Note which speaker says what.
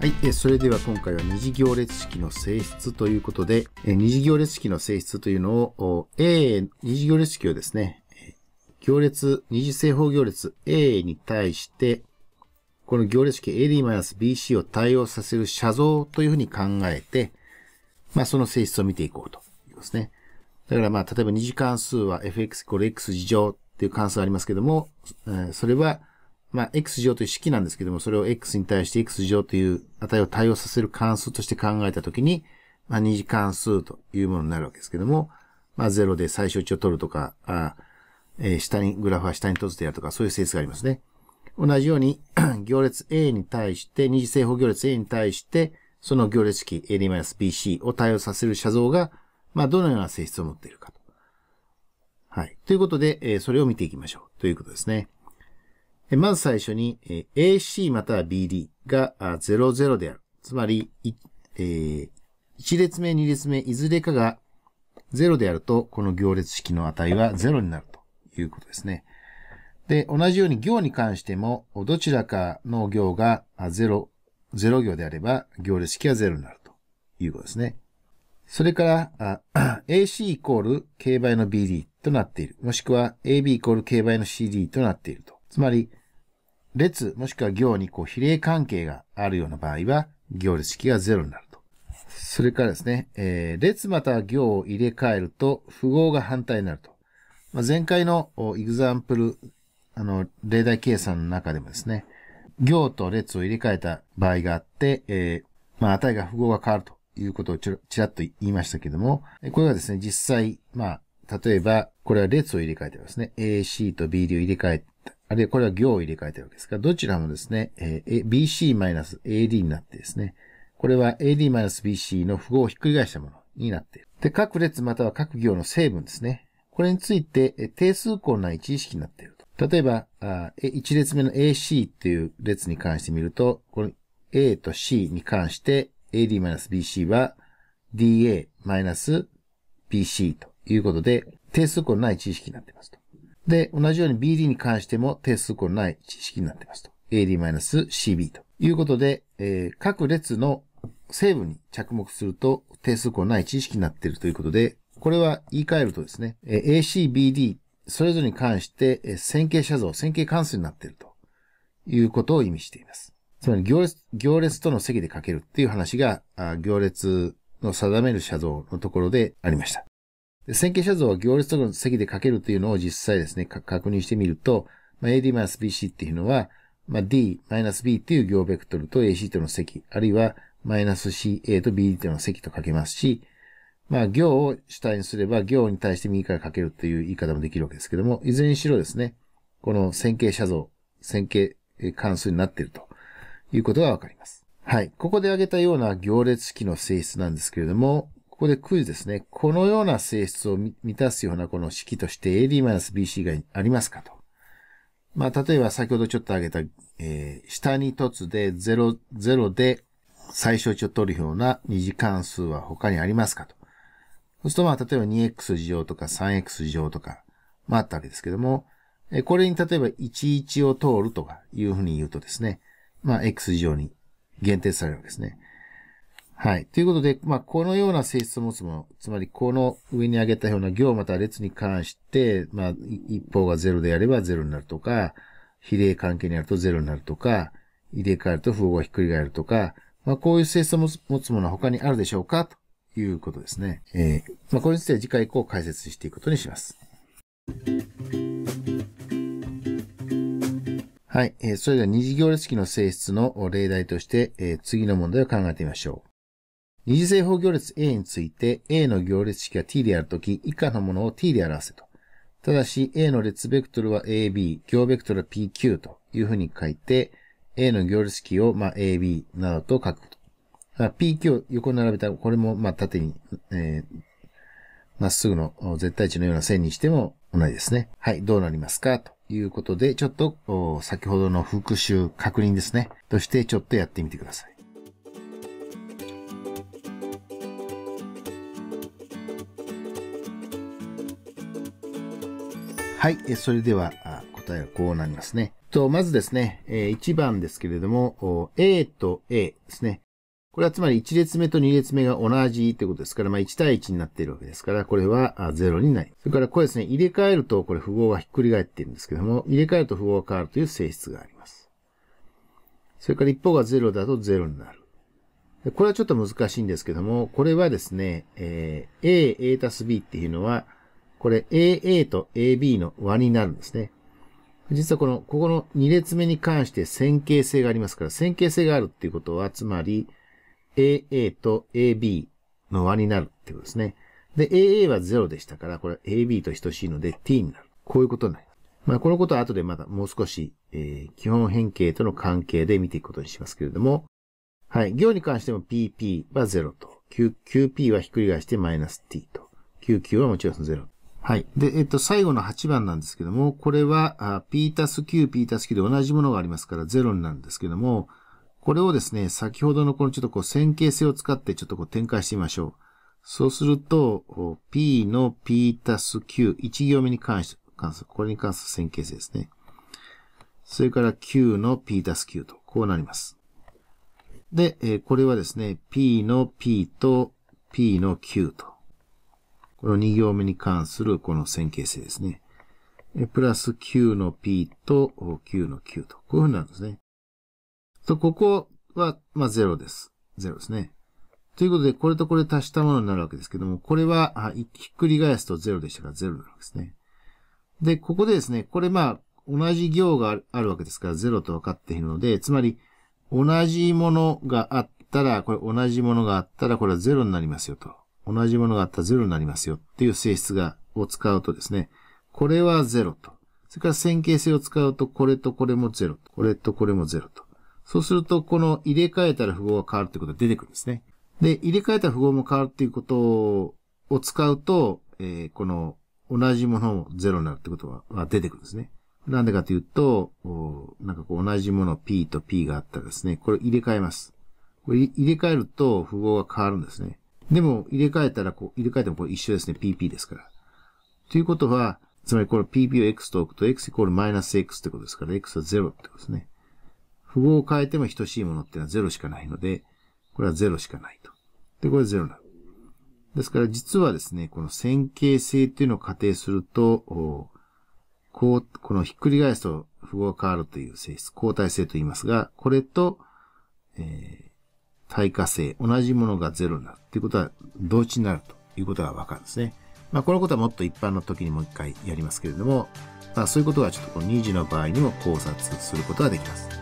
Speaker 1: はい、えそれでは今回は二次行列式の性質ということで、え二次行列式の性質というのを、A、二次行列式をですね、行列、二次正方行列 A に対して、この行列式 AD-BC を対応させる写像というふうに考えて、まあその性質を見ていこうということですね。だからまあ例えば二次関数は fx=x 事乗っていう関数がありますけども、それはまあ、x 乗という式なんですけども、それを x に対して x 乗という値を対応させる関数として考えたときに、まあ、二次関数というものになるわけですけども、まあ、0で最小値を取るとか、あえー、下に、グラフは下に閉じてやるとか、そういう性質がありますね。同じように、行列 A に対して、二次正方行列 A に対して、その行列式 AD-BC を対応させる写像が、まあ、どのような性質を持っているかと。はい。ということで、えー、それを見ていきましょうということですね。まず最初に AC または BD が00である。つまり、えー、1列目、2列目、いずれかが0であると、この行列式の値は0になるということですね。で、同じように行に関しても、どちらかの行が0、0行であれば、行列式は0になるということですね。それから、AC イコール K 倍の BD となっている。もしくは AB イコール K 倍の CD となっていると。つまり、列もしくは行にこう比例関係があるような場合は、行列式が0になると。それからですね、えー、列または行を入れ替えると、符号が反対になると。まあ、前回のエグザンプル、あの、例題計算の中でもですね、行と列を入れ替えた場合があって、えー、まあ、値が符号が変わるということをちらっと言いましたけども、これはですね、実際、まあ、例えば、これは列を入れ替えてますね。AC と BD を入れ替えあるいはこれは行を入れ替えてるわけですが、どちらもですね、えー、BC-AD になってですね、これは AD-BC の符号をひっくり返したものになっている。で、各列または各行の成分ですね。これについて定数項の一意識になっていると。例えば、1列目の AC っていう列に関して見ると、この A と C に関して AD-BC は DA-BC ということで、定数項のない知識になっていますと。で、同じように BD に関しても定数項のない知識になっていますと。AD-CB ということで、えー、各列の成分に着目すると定数項のない知識になっているということで、これは言い換えるとですね、えー、ACBD それぞれに関して、えー、線形写像、線形関数になっているということを意味しています。つまり行列、行列との積で書けるっていう話が、あ行列の定める写像のところでありました。で線形写像は行列の積で書けるというのを実際ですね、確認してみると、まあ、AD-BC っていうのは、まあ、D-B っていう行ベクトルと AC との積、あるいは CA と BD との積と書けますし、まあ、行を主体にすれば、行に対して右から書けるという言い方もできるわけですけども、いずれにしろですね、この線形写像、線形関数になっているということがわかります。はい。ここで挙げたような行列式の性質なんですけれども、ここでクイズですね。このような性質を満たすようなこの式として AD-BC がありますかと。まあ、例えば先ほどちょっと挙げた、えー、下に凸で0、0で最小値を取るような二次関数は他にありますかと。そうするとまあ、例えば 2x 事乗とか 3x 事乗とか、まああったわけですけども、えこれに例えば11を通るとかいうふうに言うとですね、まあ、x 事乗に限定されるわけですね。はい。ということで、まあ、このような性質を持つもの、つまり、この上に挙げたような行または列に関して、まあ、一方が0であれば0になるとか、比例関係にあると0になるとか、入れ替えると符号がひっくり返るとか、まあ、こういう性質を持つものは他にあるでしょうかということですね。えー、まあ、これについては次回以降解説していくことにします。はい。えー、それでは二次行列式の性質の例題として、えー、次の問題を考えてみましょう。二次正方行列 A について A の行列式が t であるとき以下のものを t で表せと。ただし A の列ベクトルは AB、行ベクトルは PQ というふうに書いて A の行列式をまあ AB などと書くと。PQ を横並べたこれもまあ縦に、えー、まっすぐの絶対値のような線にしても同じですね。はい、どうなりますかということで、ちょっと先ほどの復習確認ですね。としてちょっとやってみてください。はい、それでは答えはこうなりますね。と、まずですね、1番ですけれども、A と A ですね。これはつまり1列目と2列目が同じってことですから、まあ1対1になっているわけですから、これは0になります。それからこれですね、入れ替えるとこれ符号がひっくり返っているんですけども、入れ替えると符号が変わるという性質があります。それから一方が0だと0になる。これはちょっと難しいんですけども、これはですね、え A、A たす B っていうのは、これ AA と AB の和になるんですね。実はこの、ここの2列目に関して線形性がありますから、線形性があるっていうことは、つまり AA と AB の和になるってことですね。で、AA は0でしたから、これ AB と等しいので t になる。こういうことになります。まあ、このことは後でまだもう少し、えー、基本変形との関係で見ていくことにしますけれども、はい。行に関しても PP は0と、Q、QP はひっくり返してマイナス t と、QQ はもちろん0。はい。で、えっと、最後の8番なんですけども、これは P たす Q、P たす Q で同じものがありますから0になるんですけども、これをですね、先ほどのこのちょっとこう線形性を使ってちょっとこう展開してみましょう。そうすると、P の P たす Q、1行目に関して、関する、これに関する線形性ですね。それから Q の P たす Q と、こうなります。で、これはですね、P の P と P の Q と。この2行目に関するこの線形性ですね。プラス Q の P と Q の Q と、こういうふうになるんですね。と、ここは、まあ、0です。0ですね。ということで、これとこれ足したものになるわけですけども、これは、ひっくり返すと0でしたから0になるわけですね。で、ここでですね、これまあ、同じ行があるわけですから0と分かっているので、つまり、同じものがあったら、これ同じものがあったら、これは0になりますよと。同じものがあったら0になりますよっていう性質が、を使うとですね、これは0と。それから線形性を使うと、これとこれも0と。これとこれも0と。そうすると、この入れ替えたら符号が変わるということが出てくるんですね。で、入れ替えた符号も変わるっていうことを使うと、えー、この同じものも0になるってことは出てくるんですね。なんでかというと、なんかこう同じもの P と P があったらですね、これ入れ替えます。これ入れ替えると符号が変わるんですね。でも入れ替えたらこう、入れ替えてもこれ一緒ですね。PP ですから。ということは、つまりこれ PP を X と置くと X イコールマイナス X ってことですから、X は0ってことですね。符号を変えても等しいものっていうのは0しかないので、これは0しかないと。で、これ0になる。ですから実はですね、この線形性っていうのを仮定すると、こう、このひっくり返すと符号が変わるという性質、交代性と言いますが、これと、えー、耐火性、同じものがゼロになるていうことは同値になるということがわかるんですね。まあ、このことはもっと一般の時にもう一回やりますけれども、まあ、そういうことはちょっとこの2次の場合にも考察することができます。